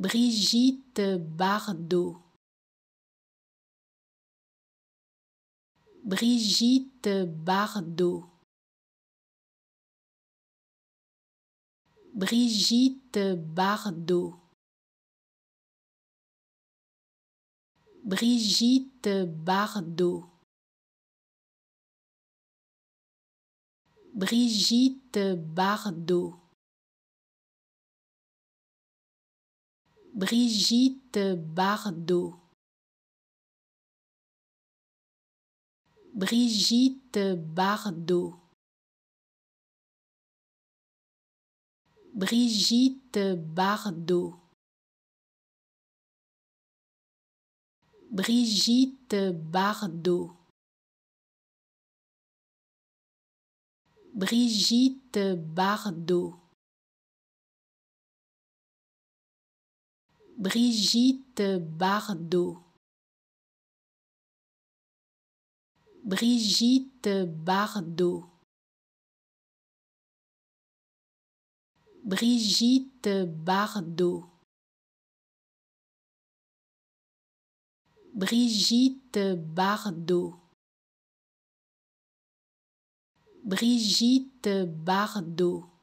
Brigitte Bardot. Brigitte Bardot. Brigitte Bardot. Brigitte Bardot. Brigitte Bardot. Brigitte Bardot. Brigitte Bardot. Brigitte Bardot. Brigitte Bardot. Brigitte Bardot. Brigitte Bardot. Brigitte Bardot. Brigitte Bardot. Brigitte Bardot. Brigitte Bardot.